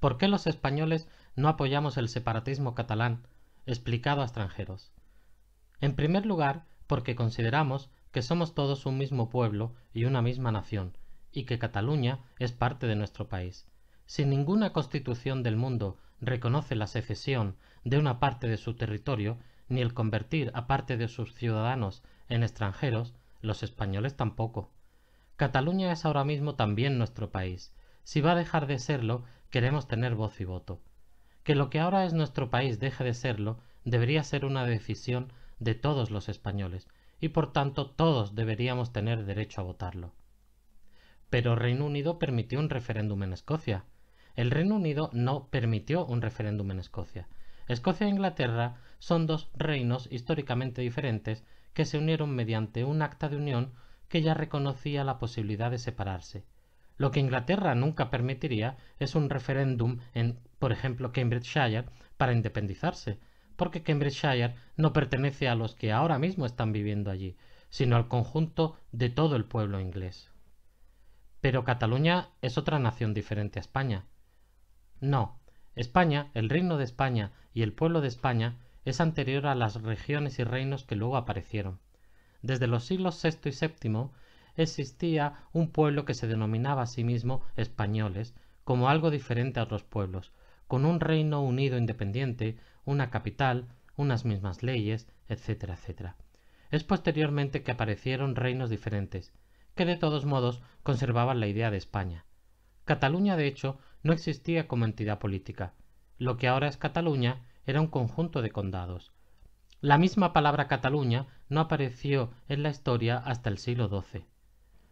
¿Por qué los españoles no apoyamos el separatismo catalán? explicado a extranjeros. En primer lugar, porque consideramos que somos todos un mismo pueblo y una misma nación, y que Cataluña es parte de nuestro país. Si ninguna constitución del mundo reconoce la secesión de una parte de su territorio, ni el convertir a parte de sus ciudadanos en extranjeros, los españoles tampoco. Cataluña es ahora mismo también nuestro país. Si va a dejar de serlo, Queremos tener voz y voto. Que lo que ahora es nuestro país deje de serlo debería ser una decisión de todos los españoles, y por tanto todos deberíamos tener derecho a votarlo. Pero Reino Unido permitió un referéndum en Escocia. El Reino Unido no permitió un referéndum en Escocia. Escocia e Inglaterra son dos reinos históricamente diferentes que se unieron mediante un acta de unión que ya reconocía la posibilidad de separarse. Lo que Inglaterra nunca permitiría es un referéndum en, por ejemplo, Cambridgeshire para independizarse, porque Cambridgeshire no pertenece a los que ahora mismo están viviendo allí, sino al conjunto de todo el pueblo inglés. Pero Cataluña es otra nación diferente a España. No, España, el Reino de España y el pueblo de España es anterior a las regiones y reinos que luego aparecieron. Desde los siglos VI y VII existía un pueblo que se denominaba a sí mismo españoles, como algo diferente a otros pueblos, con un reino unido independiente, una capital, unas mismas leyes, etcétera, etcétera. Es posteriormente que aparecieron reinos diferentes, que de todos modos conservaban la idea de España. Cataluña, de hecho, no existía como entidad política. Lo que ahora es Cataluña era un conjunto de condados. La misma palabra Cataluña no apareció en la historia hasta el siglo XII.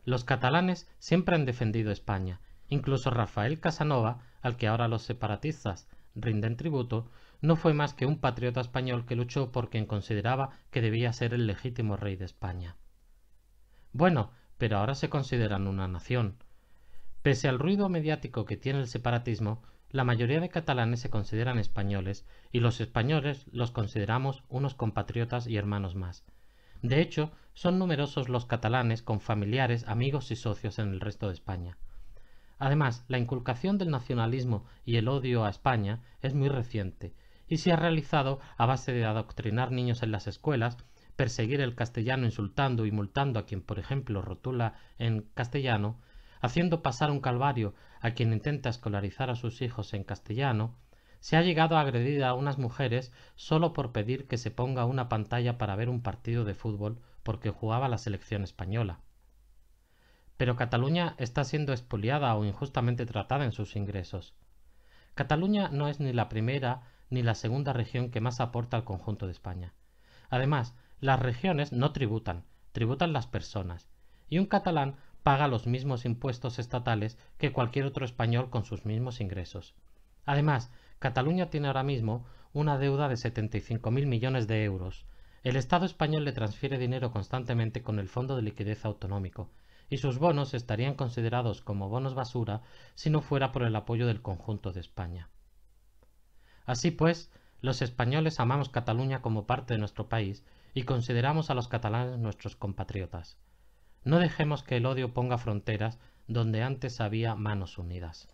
Los catalanes siempre han defendido España. Incluso Rafael Casanova, al que ahora los separatistas rinden tributo, no fue más que un patriota español que luchó por quien consideraba que debía ser el legítimo rey de España. Bueno, pero ahora se consideran una nación. Pese al ruido mediático que tiene el separatismo, la mayoría de catalanes se consideran españoles y los españoles los consideramos unos compatriotas y hermanos más. De hecho, son numerosos los catalanes con familiares, amigos y socios en el resto de España. Además, la inculcación del nacionalismo y el odio a España es muy reciente y se ha realizado a base de adoctrinar niños en las escuelas, perseguir el castellano insultando y multando a quien, por ejemplo, rotula en castellano, haciendo pasar un calvario a quien intenta escolarizar a sus hijos en castellano, se ha llegado a agredir a unas mujeres solo por pedir que se ponga una pantalla para ver un partido de fútbol porque jugaba la selección española. Pero Cataluña está siendo expoliada o injustamente tratada en sus ingresos. Cataluña no es ni la primera ni la segunda región que más aporta al conjunto de España. Además, las regiones no tributan, tributan las personas, y un catalán paga los mismos impuestos estatales que cualquier otro español con sus mismos ingresos. Además, Cataluña tiene ahora mismo una deuda de 75.000 millones de euros. El Estado español le transfiere dinero constantemente con el Fondo de Liquidez Autonómico, y sus bonos estarían considerados como bonos basura si no fuera por el apoyo del conjunto de España. Así pues, los españoles amamos Cataluña como parte de nuestro país y consideramos a los catalanes nuestros compatriotas. No dejemos que el odio ponga fronteras donde antes había manos unidas.